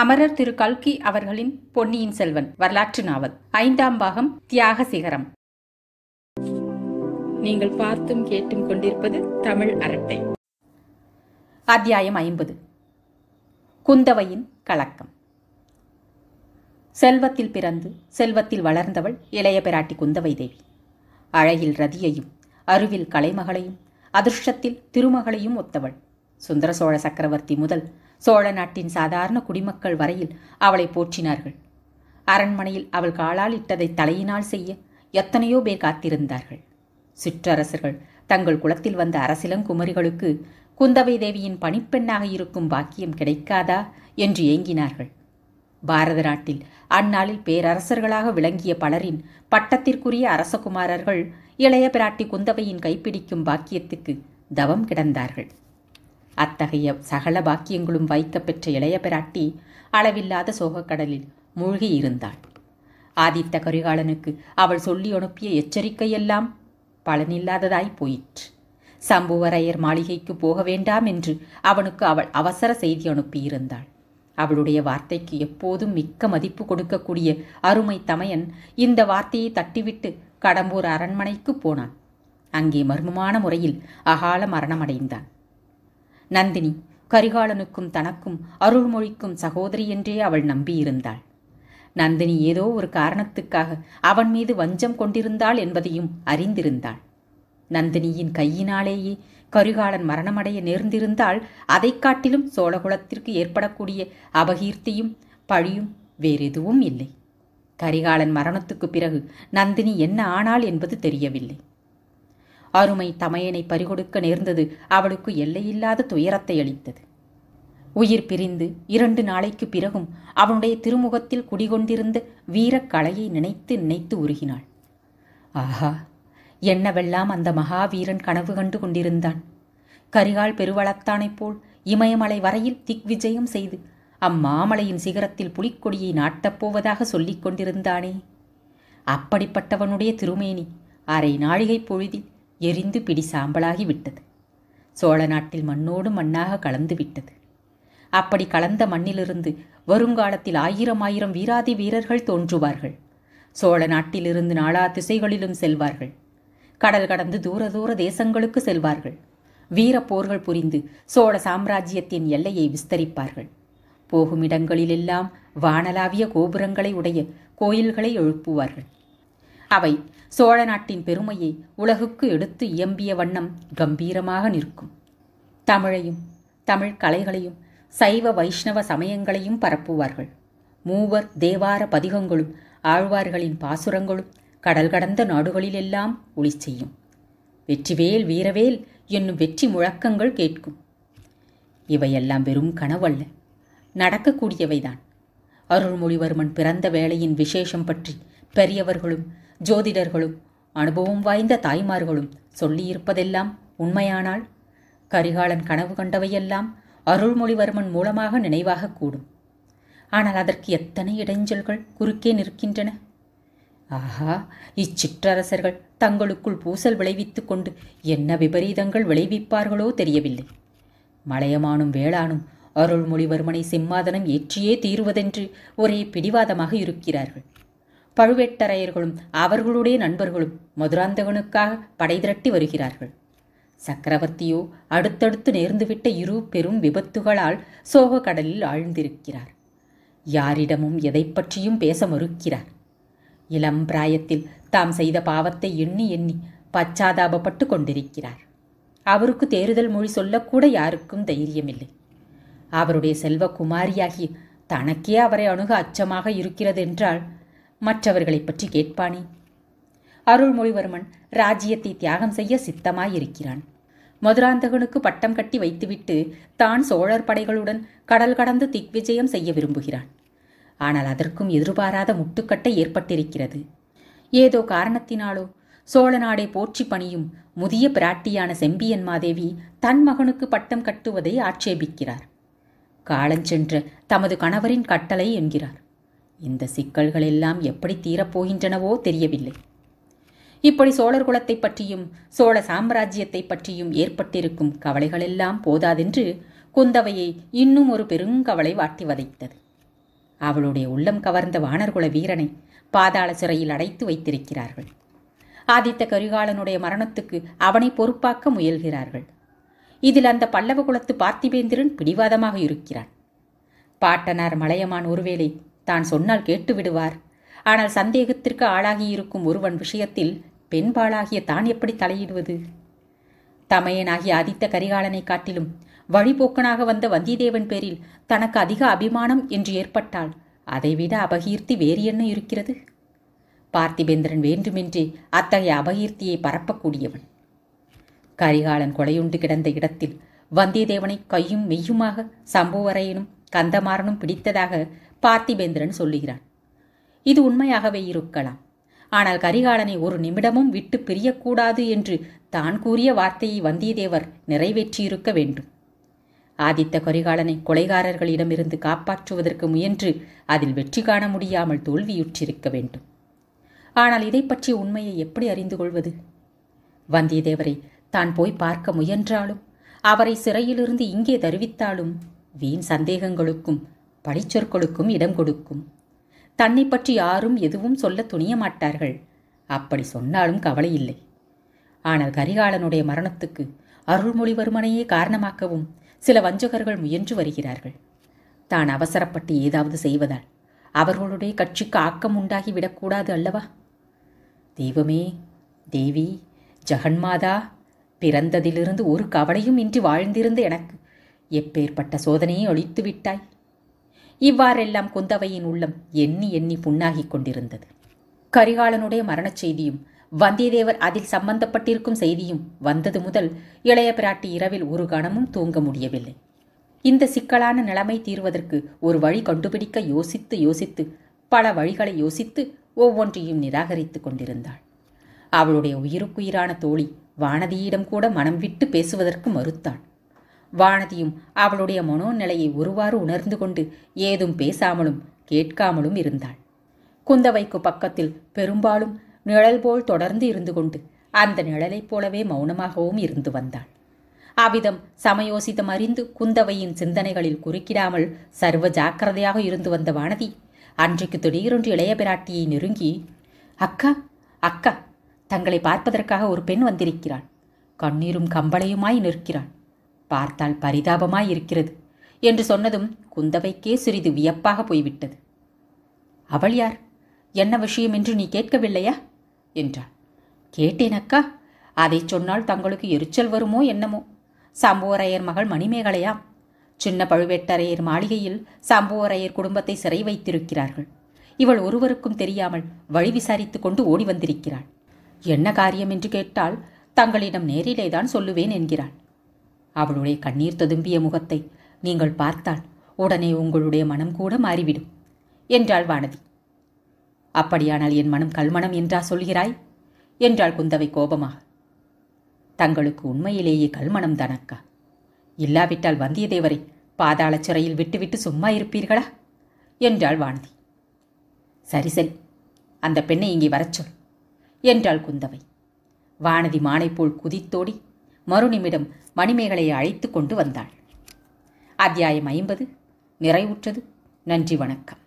அமரர் திரு கல்கி அவர்களின் பொன்னியின் செல்வன் வரலாற்று நாவல் ஐந்தாம் பாகம் தியாக சிகரம் நீங்கள் பார்த்தும் கேட்டும் கொண்டிருப்பது தமிழ் அரட்டை அத்தியாயம் ஐம்பது குந்தவையின் கலக்கம் செல்வத்தில் பிறந்து செல்வத்தில் வளர்ந்தவள் இளைய பிராட்டி குந்தவை தேவி அழகில் ரதியையும் அருவில் கலைமகளையும் அதிர்ஷ்டத்தில் திருமகளையும் ஒத்தவள் சுந்தர சோழ சக்கரவர்த்தி முதல் சோழ நாட்டின் சாதாரண குடிமக்கள் வரையில் அவளை போற்றினார்கள் அரண்மனையில் அவள் காலால் இட்டதை தலையினால் செய்ய எத்தனையோ பேர் காத்திருந்தார்கள் சிற்றரசர்கள் தங்கள் குலத்தில் வந்த அரசிலங்குமரிகளுக்கு குந்தவை தேவியின் பணிப்பெண்ணாக இருக்கும் பாக்கியம் கிடைக்காதா என்று ஏங்கினார்கள் பாரத நாட்டில் அந்நாளில் பேரரசர்களாக விளங்கிய பலரின் பட்டத்திற்குரிய அரசகுமாரர்கள் இளைய பிராட்டி குந்தவையின் கைப்பிடிக்கும் பாக்கியத்துக்கு தவம் கிடந்தார்கள் அத்தகைய சகல பாக்கியங்களும் வைக்க பெற்ற இளைய பிராட்டி அளவில்லாத சோகக்கடலில் மூழ்கியிருந்தாள் ஆதித்த கரிகாலனுக்கு அவள் சொல்லி அனுப்பிய எச்சரிக்கையெல்லாம் பலனில்லாததாய் போயிற்று சம்புவரையர் மாளிகைக்கு போக வேண்டாம் என்று அவனுக்கு அவள் அவசர செய்தி அனுப்பியிருந்தாள் அவளுடைய வார்த்தைக்கு எப்போதும் மிக்க மதிப்பு கொடுக்கக்கூடிய அருமை தமையன் இந்த வார்த்தையை தட்டிவிட்டு கடம்பூர் அரண்மனைக்கு போனான் அங்கே மர்மமான முறையில் அகால மரணமடைந்தான் நந்தினி கரிகாலனுக்கும் தனக்கும் அருள்மொழிக்கும் சகோதரி என்றே அவள் நம்பியிருந்தாள் நந்தினி ஏதோ ஒரு காரணத்துக்காக அவன் மீது வஞ்சம் கொண்டிருந்தாள் என்பதையும் அறிந்திருந்தாள் நந்தினியின் கையினாலேயே கரிகாலன் மரணமடைய நேர்ந்திருந்தால் அதை காட்டிலும் சோழகுலத்திற்கு ஏற்படக்கூடிய அபகீர்த்தியும் பழியும் வேறெதுவும் இல்லை கரிகாலன் மரணத்துக்கு பிறகு நந்தினி என்ன ஆனாள் என்பது தெரியவில்லை அருமை தமையனை பறிகொடுக்க நேர்ந்தது அவளுக்கு எல்லையில்லாத துயரத்தை அளித்தது உயிர் பிரிந்து இரண்டு நாளைக்கு பிறகும் அவனுடைய திருமுகத்தில் குடிகொண்டிருந்த வீரக் கலையை நினைத்து நினைத்து உருகினாள் ஆஹா என்னவெல்லாம் அந்த மகாவீரன் கனவு கண்டு கொண்டிருந்தான் கரிகால் பெருவளத்தானைப் போல் இமயமலை வரையில் திக் விஜயம் செய்து அம்மாமலையின் சிகரத்தில் புலிக்கொடியை நாட்டப்போவதாக சொல்லிக் கொண்டிருந்தானே அப்படிப்பட்டவனுடைய திருமேனி அரை நாழிகை பொழுதில் எரிந்து பிடி சாம்பலாகி விட்டது சோழ நாட்டில் மண்ணோடு மண்ணாக கலந்து விட்டது அப்படி கலந்த மண்ணிலிருந்து வருங்காலத்தில் ஆயிரம் ஆயிரம் வீராதி வீரர்கள் தோன்றுவார்கள் சோழ நாட்டிலிருந்து நாலா திசைகளிலும் செல்வார்கள் கடல் கடந்து தூர தூர தேசங்களுக்கு செல்வார்கள் வீர போர்கள் புரிந்து சோழ சாம்ராஜ்யத்தின் எல்லையை விஸ்தரிப்பார்கள் போகும் இடங்களிலெல்லாம் வானலாவிய கோபுரங்களை உடைய கோயில்களை எழுப்புவார்கள் அவை சோழ நாட்டின் பெருமையை உலகுக்கு எடுத்து இயம்பிய வண்ணம் கம்பீரமாக நிற்கும் தமிழையும் தமிழ் கலைகளையும் சைவ வைஷ்ணவ சமயங்களையும் பரப்புவார்கள் மூவர் தேவார பதிகங்களும் ஆழ்வார்களின் பாசுரங்களும் கடல் கடந்த நாடுகளிலெல்லாம் ஒளி செய்யும் வெற்றிவேல் வீரவேல் என்னும் வெற்றி முழக்கங்கள் கேட்கும் இவையெல்லாம் வெறும் கனவல்ல நடக்கக்கூடியவைதான் அருள்மொழிவர்மன் பிறந்த வேளையின் விசேஷம் பற்றி பெரியவர்களும் ஜோதிடர்களும் அனுபவம் வாய்ந்த தாய்மார்களும் சொல்லியிருப்பதெல்லாம் உண்மையானால் கரிகாலன் கனவு கண்டவையெல்லாம் அருள்மொழிவர்மன் மூலமாக நினைவாக கூடும் ஆனால் அதற்கு எத்தனை இடைஞ்சல்கள் குறுக்கே நிற்கின்றன ஆஹா இச்சிற்றரசர்கள் தங்களுக்குள் பூசல் விளைவித்துக் கொண்டு என்ன விபரீதங்கள் விளைவிப்பார்களோ தெரியவில்லை மலையமானும் வேளானும் அருள்மொழிவர்மனை சிம்மாதனம் ஏற்றியே தீருவதென்று ஒரே பிடிவாதமாக இருக்கிறார்கள் பழுவேட்டரையர்களும் அவர்களுடைய நண்பர்களும் மதுராந்தகனுக்காக படை திரட்டி வருகிறார்கள் சக்கரவர்த்தியோ அடுத்தடுத்து நேர்ந்துவிட்ட இரு பெரும் விபத்துகளால் சோக கடலில் ஆழ்ந்திருக்கிறார் யாரிடமும் எதை பற்றியும் பேச மறுக்கிறார் இளம் பிராயத்தில் தாம் செய்த பாவத்தை எண்ணி எண்ணி பச்சாதாபப்பட்டு கொண்டிருக்கிறார் அவருக்கு தேறுதல் மொழி சொல்லக்கூட யாருக்கும் தைரியமில்லை அவருடைய செல்வ குமாரியாகி தனக்கே அவரை அணுக அச்சமாக இருக்கிறதென்றால் மற்றவர்களை பற்றி கேட்பானே அருள்மொழிவர்மன் ராஜ்யத்தை தியாகம் செய்ய சித்தமாயிருக்கிறான் மதுராந்தகனுக்கு பட்டம் கட்டி வைத்துவிட்டு தான் சோழர் படைகளுடன் கடல் கடந்து திக்விஜயம் செய்ய விரும்புகிறான் ஆனால் அதற்கும் எதிர்பாராத முட்டுக்கட்டை ஏற்பட்டிருக்கிறது ஏதோ காரணத்தினாலோ சோழ நாடே போற்றி பணியும் முதிய பிராட்டியான செம்பியன் மாதேவி தன் மகனுக்கு பட்டம் கட்டுவதை ஆட்சேபிக்கிறார் காலஞ்சென்ற தமது கணவரின் கட்டளை என்கிறார் இந்த சிக்கல்கள் எல்லாம் எப்படி தீரப்போகின்றனவோ தெரியவில்லை இப்படி சோழர் குலத்தை பற்றியும் சோழ சாம்ராஜ்யத்தை பற்றியும் ஏற்பட்டிருக்கும் கவலைகளெல்லாம் போதாதென்று குந்தவையை இன்னும் ஒரு பெருங்கவலை வாட்டி வதைத்தது அவளுடைய உள்ளம் கவர்ந்த வானர்குல வீரனை பாதாள சிறையில் அடைத்து வைத்திருக்கிறார்கள் ஆதித்த கரிகாலனுடைய மரணத்துக்கு அவனை பொறுப்பாக்க முயல்கிறார்கள் இதில் அந்த பல்லவ குலத்து பார்த்திபேந்திரன் பிடிவாதமாக இருக்கிறான் பாட்டனார் மலையமான் ஒருவேளை தான் சொன்னால் கேட்டு விடுவார் ஆனால் சந்தேகத்திற்கு ஆளாகியிருக்கும் ஒருவன் விஷயத்தில் பெண்பாளாகிய தான் எப்படி தலையிடுவது தமையனாகிய ஆதித்த கரிகாலனை காட்டிலும் வழிபோக்கனாக வந்த வந்திதேவன் பேரில் தனக்கு அதிக அபிமானம் என்று ஏற்பட்டால் அதைவிட அபகீர்த்தி வேறு என்ன இருக்கிறது பார்த்திபேந்திரன் வேண்டுமென்றே அத்தகைய அபகீர்த்தியை பரப்பக்கூடியவன் கரிகாலன் கொலையுண்டு கிடந்த இடத்தில் வந்தியத்தேவனை கையும் மெய்யுமாக சம்புவரையனும் கந்தமாறனும் பிடித்ததாக பார்த்திபேந்திரன் சொல்லுகிறான் இது உண்மையாகவே இருக்கலாம் ஆனால் கரிகாலனை ஒரு நிமிடமும் விட்டு பிரியக்கூடாது என்று தான் கூறிய வார்த்தையை வந்தியத்தேவர் நிறைவேற்றியிருக்க வேண்டும் ஆதித்த கரிகாலனை கொலைகாரர்களிடமிருந்து காப்பாற்றுவதற்கு முயன்று அதில் வெற்றி காண முடியாமல் தோல்வியுற்றிருக்க வேண்டும் ஆனால் இதை பற்றி உண்மையை எப்படி அறிந்து கொள்வது வந்தியத்தேவரை தான் போய் பார்க்க முயன்றாலும் அவரை சிறையிலிருந்து இங்கே தருவித்தாலும் வீண் சந்தேகங்களுக்கும் பழிச்சொற்களுக்கும் இடம் கொடுக்கும் தன்னை பற்றி யாரும் எதுவும் சொல்ல துணிய மாட்டார்கள் அப்படி சொன்னாலும் கவலை இல்லை ஆனால் கரிகாலனுடைய மரணத்துக்கு அருள்மொழிவர்மனையே காரணமாக்கவும் சில வஞ்சகர்கள் முயன்று வருகிறார்கள் தான் அவசரப்பட்டு ஏதாவது செய்வதால் அவர்களுடைய கட்சிக்கு ஆக்கம் உண்டாகிவிடக்கூடாது அல்லவா தெய்வமே தேவி ஜெகன்மாதா பிறந்ததிலிருந்து ஒரு கவலையும் இன்றி வாழ்ந்திருந்த எனக்கு எப்பேற்பட்ட சோதனையை ஒழித்து விட்டாய் இவ்வாறெல்லாம் குந்தவையின் உள்ளம் எண்ணி எண்ணி புண்ணாகிக் கொண்டிருந்தது கரிகாலனுடைய மரணச் செய்தியும் வந்தியத்தேவர் அதில் சம்பந்தப்பட்டிருக்கும் செய்தியும் வந்தது முதல் இளைய பிராட்டி இரவில் ஒரு கணமும் தூங்க முடியவில்லை இந்த சிக்கலான நிலைமை தீர்வதற்கு ஒரு வழி கண்டுபிடிக்க யோசித்து யோசித்து பல வழிகளை யோசித்து ஒவ்வொன்றையும் நிராகரித்துக் கொண்டிருந்தாள் அவளுடைய உயிருக்குயிரான தோழி வானதியிடம் கூட மனம் விட்டு பேசுவதற்கு மறுத்தாள் வானதியும் அவளுடைய மனோநிலையை ஒருவாறு உணர்ந்து கொண்டு ஏதும் பேசாமலும் கேட்காமலும் இருந்தாள் குந்தவைக்கு பக்கத்தில் பெரும்பாலும் நிழல் போல் தொடர்ந்து இருந்து கொண்டு அந்த நிழலைப் போலவே மௌனமாகவும் இருந்து வந்தாள் அவ்விதம் சமயோசிதம் அறிந்து குந்தவையின் சிந்தனைகளில் குறுக்கிடாமல் சர்வ ஜாக்கிரதையாக இருந்து வந்த வானதி அன்றைக்கு திடீரென்று இளைய பிராட்டியை நெருங்கி அக்கா அக்கா தங்களை பார்ப்பதற்காக ஒரு பெண் வந்திருக்கிறாள் கண்ணீரும் கம்பளையுமாய் நிற்கிறான் பார்த்தால் பரிதாபமாய் இருக்கிறது என்று சொன்னதும் குந்தவைக்கே சிறிது வியப்பாக போய்விட்டது அவள் யார் என்ன விஷயம் என்று நீ கேட்கவில்லையா என்றாள் கேட்டேன் அக்கா அதை சொன்னால் தங்களுக்கு எரிச்சல் வருமோ என்னமோ சம்புவரையர் மகள் மணிமேகலையாம் சின்ன பழுவேட்டரையர் மாளிகையில் சம்புவரையர் குடும்பத்தை சிறை வைத்திருக்கிறார்கள் இவள் ஒருவருக்கும் தெரியாமல் வழி விசாரித்துக் கொண்டு ஓடி வந்திருக்கிறாள் என்ன காரியம் என்று கேட்டால் தங்களிடம் நேரிலேதான் சொல்லுவேன் என்கிறாள் அவளுடைய கண்ணீர் ததும்பிய முகத்தை நீங்கள் பார்த்தால் உடனே உங்களுடைய மனம் கூட மாறிவிடும் என்றாள் வானதி அப்படியானால் என் மனம் கல்மணம் என்றா சொல்கிறாய் என்றாள் குந்தவை கோபமாக தங்களுக்கு உண்மையிலேயே கல்மணம் தானக்கா இல்லாவிட்டால் வந்தியத்தேவரை பாதாள சிறையில் விட்டுவிட்டு சும்மா இருப்பீர்களா என்றாள் வானதி சரி சரி அந்த பெண்ணை இங்கே வரச் சொல் என்றாள் குந்தவை வானதி மானைப்போல் குதித்தோடி மறுநிமிடம் மணிமேகலையை அழைத்து கொண்டு வந்தாள் அத்தியாயம் ஐம்பது நிறைவுற்றது நன்றி வணக்கம்